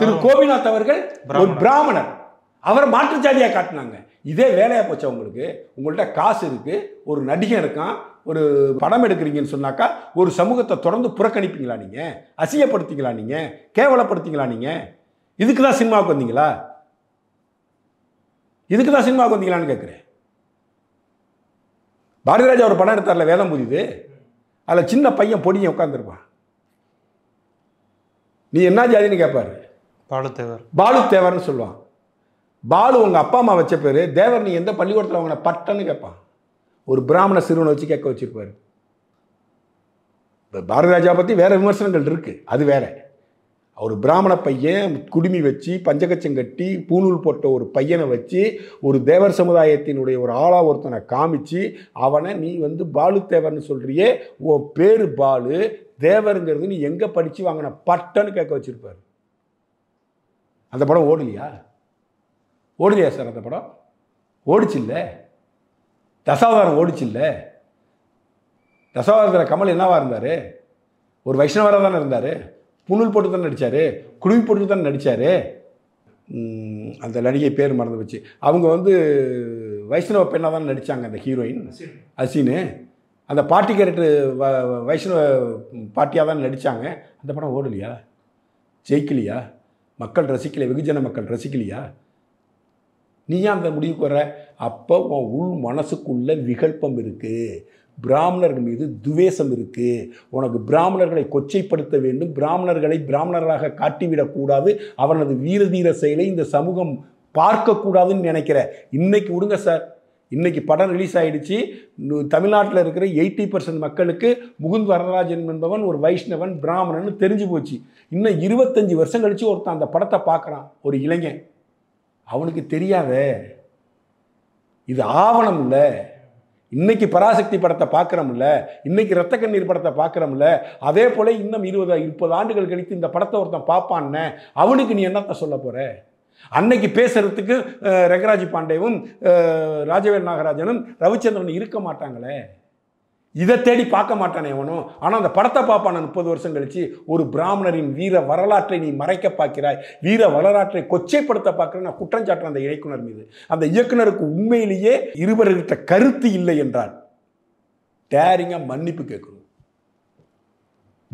திரு கோபிநாத் அவர்கள் ஒரு பிராமணர் அவரை மாற்று ஜாதியாக காட்டினாங்க இதே வேலையாக போச்சு அவங்களுக்கு உங்கள்கிட்ட காசு இருக்குது ஒரு நடிகன் இருக்கான் ஒரு படம் எடுக்கிறீங்கன்னு சொன்னாக்கா ஒரு சமூகத்தை தொடர்ந்து புறக்கணிப்பீங்களா நீங்கள் அசியப்படுத்திங்களா நீங்கள் கேவலப்படுத்திங்களா நீங்கள் இதுக்கு தான் சினிமாவுக்கு வந்தீங்களா இதுக்கு தான் சினிமாவுக்கு வந்தீங்களான்னு கேட்குறேன் பாரதிராஜா ஒரு படம் எடுத்தார்ல வேதம் புரியுது அதில் சின்ன பையன் பொடியை உட்காந்துருப்பான் நீ என்ன ஜாதின்னு கேட்பாரு பாலு தேவர்னு சொல்லுவான் பாலு உங்கள் அப்பா அம்மா வச்ச பேர் தேவர் நீ எந்த பள்ளிக்கூடத்தில் அவங்கள பட்டன்னு கேட்பான் ஒரு பிராமண சிறுவனை வச்சு கேட்க வச்சுருப்பாரு இப்போ பாரதிராஜா பற்றி வேறு விமர்சனங்கள் இருக்குது அது வேறு அவர் பிராமண பையன் குடுமி வச்சு பஞ்சகச்சம் கட்டி பூநூல் போட்ட ஒரு பையனை வச்சு ஒரு தேவர் சமுதாயத்தினுடைய ஒரு ஆளா ஒருத்தனை காமிச்சு அவனை நீ வந்து பாலு தேவர்னு சொல்றியே உன் பேர் பாலு தேவருங்கிறது நீ எங்கே படித்து வாங்கின பட்டன்னு கேட்க வச்சுருப்பார் அந்த படம் ஓடலையா ஓடலையா சார் அந்த படம் ஓடிச்சு இல்லை தசாவதாரம் ஓடிச்சு இல்லை தசாவதாரத்தில் கமல் என்னவா இருந்தார் ஒரு வைஷ்ணவராக தானே இருந்தார் முன்னூல் போட்டு தான் நடித்தார் குருவி போட்டு தான் நடித்தார் அந்த நடிகை பேர் மறந்து வச்சு அவங்க வந்து வைஷ்ணவ பெண்ணாக தான் நடித்தாங்க அந்த ஹீரோயின் அசின்னு அந்த பாட்டி கேரக்டர் வ வைஷ்ணவ பாட்டியாக தான் நடித்தாங்க அந்த படம் ஓடலையா ஜெயிக்கலையா மக்கள் ரசிக்கல வெகுஜன மக்கள் ரசிக்கலையா நீ ஏன் அந்த முடிவுக்கு வர அப்போ உன் உள் மனசுக்குள்ளே விகல்பம் இருக்குது பிராமணர்கள் மீது துவேஷம் இருக்குது உனக்கு பிராமணர்களை கொச்சைப்படுத்த வேண்டும் பிராமணர்களை பிராமணர்களாக காட்டிவிடக்கூடாது அவனது வீரதீர செயலை இந்த சமூகம் பார்க்கக்கூடாதுன்னு நினைக்கிற இன்னைக்கு விடுங்க சார் இன்றைக்கி படம் ரிலீஸ் ஆகிடுச்சு தமிழ்நாட்டில் இருக்கிற எயிட்டி பர்சன்ட் மக்களுக்கு முகுந்த் வரராஜன் என்பவன் ஒரு வைஷ்ணவன் பிராமணன் தெரிஞ்சு போச்சு இன்னும் இருபத்தஞ்சி வருஷம் கழித்து ஒருத்தன் அந்த படத்தை பார்க்குறான் ஒரு இளைஞன் அவனுக்கு தெரியாத இது ஆவணம் இல்லை இன்னைக்கு பராசக்தி படத்தை பார்க்குறோம்ல இன்னைக்கு ரத்த கண்ணீர் படத்தை பார்க்குறோம்ல அதே போல் இன்னும் இருபது முப்பது ஆண்டுகள் கழித்து இந்த படத்தை ஒருத்தன் பார்ப்பான்னு அவனுக்கு நீ என்னத்த சொல்ல போகிற அன்னைக்கு பேசுறதுக்கு ரெங்கராஜ் பாண்டேவும் ராஜவேல் நாகராஜனும் ரவிச்சந்திரன் இருக்க மாட்டாங்களே இதை தேடி பார்க்க மாட்டானே எவனும் ஆனால் அந்த படத்தை பார்ப்பான முப்பது வருஷம் கழிச்சு ஒரு பிராமணரின் வீர வரலாற்றை நீ மறைக்க பார்க்கிறாய் வீர வரலாற்றை கொச்சைப்படுத்த பார்க்குற நான் குற்றம் அந்த இயக்குனர் மீது அந்த இயக்குனருக்கு உண்மையிலேயே இருவர்கிட்ட கருத்து இல்லை என்றால் டேரிங்காக மன்னிப்பு கேட்கணும்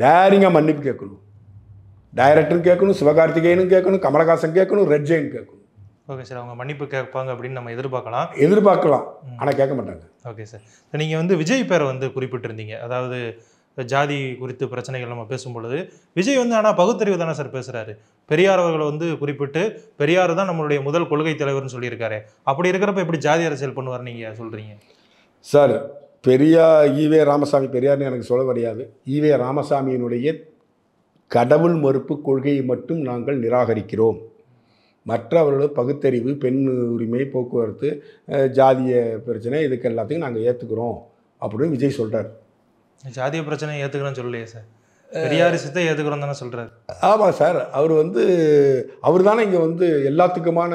டேரிங்காக மன்னிப்பு கேட்கணும் டைரக்டரும் கேட்கணும் சிவகார்த்திகேயனும் கேட்கணும் கமலஹாசன் கேட்கணும் ரெட் ஜெயின் கேட்கணும் ஓகே சார் அவங்க மன்னிப்பு கேட்பாங்க அப்படின்னு நம்ம எதிர்பார்க்கலாம் எதிர்பார்க்கலாம் ஆனால் கேட்க மாட்டாங்க ஓகே சார் நீங்கள் வந்து விஜய் பேரை வந்து குறிப்பிட்டிருந்தீங்க அதாவது ஜாதி குறித்து பிரச்சனைகள் நம்ம பேசும்பொழுது விஜய் வந்து ஆனால் பகுத்தறிவு தானே சார் பேசுகிறாரு பெரியார் அவர்களை வந்து குறிப்பிட்டு பெரியார் தான் நம்மளுடைய முதல் கொள்கை தலைவர்னு சொல்லியிருக்காரு அப்படி இருக்கிறப்ப எப்படி ஜாதி அரசியல் பண்ணுவார் நீங்கள் சொல்கிறீங்க சார் பெரியார் ஈவே ராமசாமி பெரியார்னு எனக்கு சொல்ல கிடையாது ஈவே ராமசாமியினுடைய கடவுள் மறுப்பு கொள்கையை மட்டும் நாங்கள் நிராகரிக்கிறோம் மற்றவர்களும் பகுத்தறிவு பெண் உரிமை போக்குவரத்து ஜாதிய பிரச்சனை இதுக்கு எல்லாத்தையும் நாங்கள் ஏற்றுக்கிறோம் அப்படின்னு விஜய் சொல்கிறார் ஜாதிய பிரச்சனை ஏற்றுக்கிறோன்னு சொல்லலையே சார் பெரியார் சித்தை ஏற்றுக்கிறோம் தானே சொல்கிறார் ஆமாம் சார் அவர் வந்து அவர் தானே இங்கே வந்து எல்லாத்துக்குமான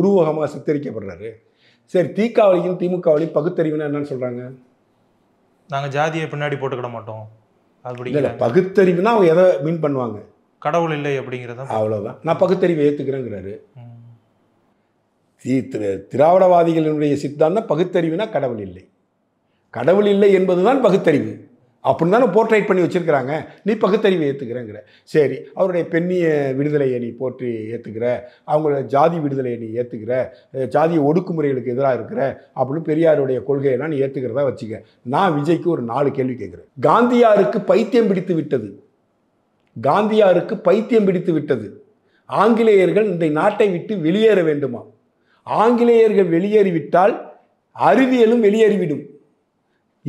உருவகமாக சித்தரிக்கப்படுறாரு சரி தீக்காவளியும் திமுகவிலையும் பகுத்தறிவுனா என்னன்னு சொல்கிறாங்க நாங்கள் ஜாதியை பின்னாடி போட்டுக்கிட மாட்டோம் அப்படி இல்லை பகுத்தறிவுனா அவங்க எதை மீன் பண்ணுவாங்க கடவுள் இல்லை அப்படிங்கிறத அவ்வளோதான் நான் பகுத்தறிவு ஏற்றுக்கிறேங்கிறாரு திரு திராவிடவாதிகளினுடைய சித்தாந்தம் பகுத்தறிவுனா கடவுள் இல்லை கடவுள் இல்லை என்பது தான் பகுத்தறிவு அப்படின்னு தானே போர்ட்ரேட் பண்ணி வச்சுருக்கிறாங்க நீ பகுத்தறிவை ஏற்றுக்கிறேங்கிற சரி அவருடைய பெண்ணிய விடுதலையை நீ போற்றி ஏற்றுக்கிற அவங்களோட ஜாதி விடுதலையை நீ ஏற்றுக்கிற ஜாதிய ஒடுக்குமுறைகளுக்கு எதிராக இருக்கிற அப்படின்னு பெரியாருடைய கொள்கையெல்லாம் நீ ஏற்றுக்கிறதா வச்சுக்க நான் விஜய்க்கு ஒரு நாலு கேள்வி கேட்குறேன் காந்தியாருக்கு பைத்தியம் பிடித்து விட்டது காந்தியாருக்கு பைத்தியம் பிடித்து விட்டது ஆங்கிலேயர்கள் இந்த நாட்டை விட்டு வெளியேற வேண்டுமா ஆங்கிலேயர்கள் வெளியேறிவிட்டால் அறிவியலும் வெளியேறிவிடும்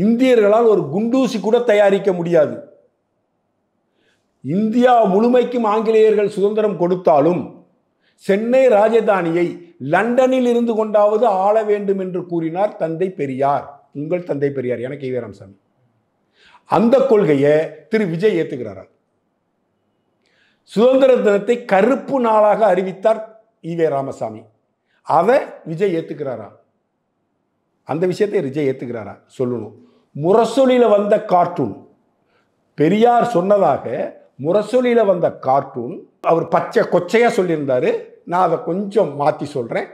இந்தியர்களால் ஒரு குண்டூசி கூட தயாரிக்க முடியாது இந்தியா முழுமைக்கும் ஆங்கிலேயர்கள் சுதந்திரம் கொடுத்தாலும் சென்னை ராஜதானியை லண்டனில் இருந்து கொண்டாவது ஆள வேண்டும் என்று கூறினார் தந்தை பெரியார் உங்கள் தந்தை பெரியார் எனக்கு ஈவேராமசாமி அந்த கொள்கையை திரு விஜய் ஏற்றுக்கிறாரா சுதந்திர தினத்தை கருப்பு நாளாக அறிவித்தார் ஈவே ராமசாமி அதை விஜய் ஏற்றுக்கிறாரா அந்த விஷயத்தை விஜய் ஏற்றுக்கிறாரா சொல்லணும் முரசொலியில் வந்த கார்ட்டூன் பெரியார் சொன்னதாக முரசொலியில் வந்த கார்ட்டூன் அவர் பச்சை கொச்சையாக சொல்லியிருந்தார் நான் அதை கொஞ்சம் மாற்றி சொல்கிறேன்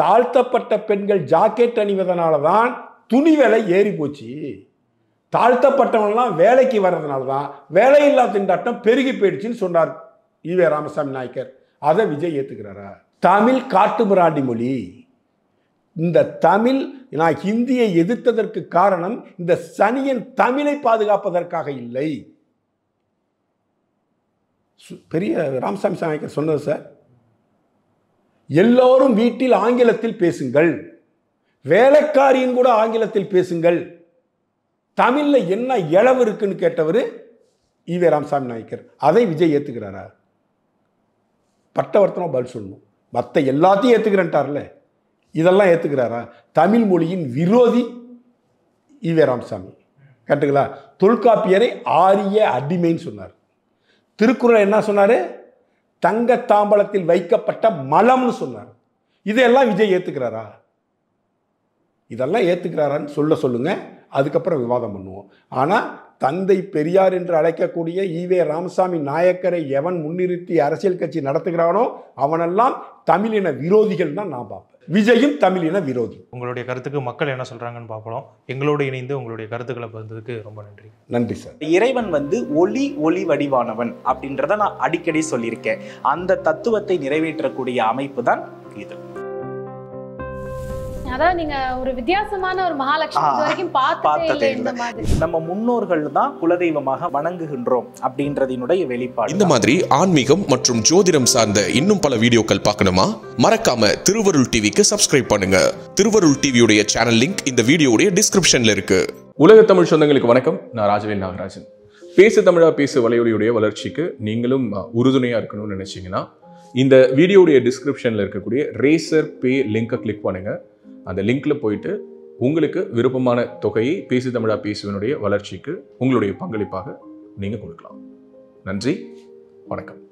தாழ்த்தப்பட்ட பெண்கள் ஜாக்கெட் அணிவதனால தான் துணி விலை ஏறி போச்சு தாழ்த்தப்பட்டவன்லாம் வேலைக்கு வர்றதுனால தான் வேலையில்லா திண்டாட்டம் பெருகி போயிடுச்சுன்னு சொன்னார் ஈவே ராமசாமி நாயக்கர் அதை விஜய் ஏற்றுக்கிறாரா தமிழ் காட்டு மிராண்டி மொழி இந்த தமிழ் நான் ஹிந்தியை எதிர்த்ததற்கு காரணம் இந்த சனியின் தமிழை பாதுகாப்பதற்காக இல்லை பெரிய ராமசாமி நாயக்கர் சொன்னது சார் எல்லோரும் வீட்டில் ஆங்கிலத்தில் பேசுங்கள் வேலைக்காரியும் கூட ஆங்கிலத்தில் பேசுங்கள் தமிழில் என்ன இளவு இருக்குன்னு கேட்டவர் ஈவே ராமசாமி நாயக்கர் அதை விஜய் ஏற்றுக்கிறாரா பட்டவர்த்தனம் பதில் சொல்லணும் மற்ற எல்லாத்தையும் ஏற்றுக்கிறேன்ட்டார்ல இதெல்லாம் ஏற்றுக்கிறாரா தமிழ் மொழியின் விரோதி ஈவே ராமசாமி கேட்டுங்களா தொல்காப்பியரை ஆரிய அடிமைன்னு சொன்னார் திருக்குறள் என்ன சொன்னார் தங்க தாம்பலத்தில் வைக்கப்பட்ட மலம்னு சொன்னார் இதையெல்லாம் விஜய் ஏற்றுக்கிறாரா இதெல்லாம் ஏற்றுக்கிறாரான்னு சொல்ல சொல்லுங்கள் அதுக்கப்புறம் விவாதம் பண்ணுவோம் ஆனால் தந்தை பெரியார் என்று அழைக்கக்கூடிய ஈவே ராமசாமி நாயக்கரை எவன் முன்னிறுத்தி அரசியல் கட்சி நடத்துகிறானோ அவனெல்லாம் தமிழின விரோதிகள் தான் நான் பார்ப்பேன் விஜயும் தமிழின விரோதி உங்களுடைய கருத்துக்கு மக்கள் என்ன சொல்றாங்கன்னு பார்க்கலாம் எங்களோடு இணைந்து உங்களுடைய கருத்துக்களை பகிர்ந்ததுக்கு ரொம்ப நன்றி நன்றி சார் இறைவன் வந்து ஒளி ஒளி வடிவானவன் அப்படின்றத நான் அடிக்கடி சொல்லியிருக்கேன் அந்த தத்துவத்தை நிறைவேற்றக்கூடிய அமைப்பு தான் இது அதாவது நீங்க ஒரு வித்தியாசமான ஒரு மகாலட்சுமி வரைக்கும் பார்த்ததே நம்ம முன்னோர்கள் தான் குலதெய்வமாக வணங்குகின்றோம் அப்படின்றதினுடைய வெளிப்பாடு இந்த மாதிரி ஆன்மீகம் மற்றும் ஜோதிடம் சார்ந்த இன்னும் பல வீடியோக்கள் பார்க்கணுமா மறக்காம திருவருள் டிவிக்கு சப்ஸ்கிரைப் பண்ணுங்க திருவருள் டிவியுடைய சேனல் லிங்க் இந்த வீடியோடைய டிஸ்கிரிப்ஷன்ல இருக்கு உலக தமிழ் சொந்தங்களுக்கு வணக்கம் நான் ராஜவேல் நாகராஜன் பேசு தமிழா பேசு வலையொலியுடைய வளர்ச்சிக்கு நீங்களும் உறுதுணையாக இருக்கணும்னு நினச்சிங்கன்னா இந்த வீடியோடைய டிஸ்கிரிப்ஷனில் இருக்கக்கூடிய ரேசர் பே லிங்கை கிளிக் பண்ணுங்கள் அந்த லிங்க்கில் போயிட்டு உங்களுக்கு விருப்பமான தொகையை பேசி தமிழா பேசுவனுடைய வளர்ச்சிக்கு உங்களுடைய பங்களிப்பாக நீங்கள் கொடுக்கலாம் நன்றி வணக்கம்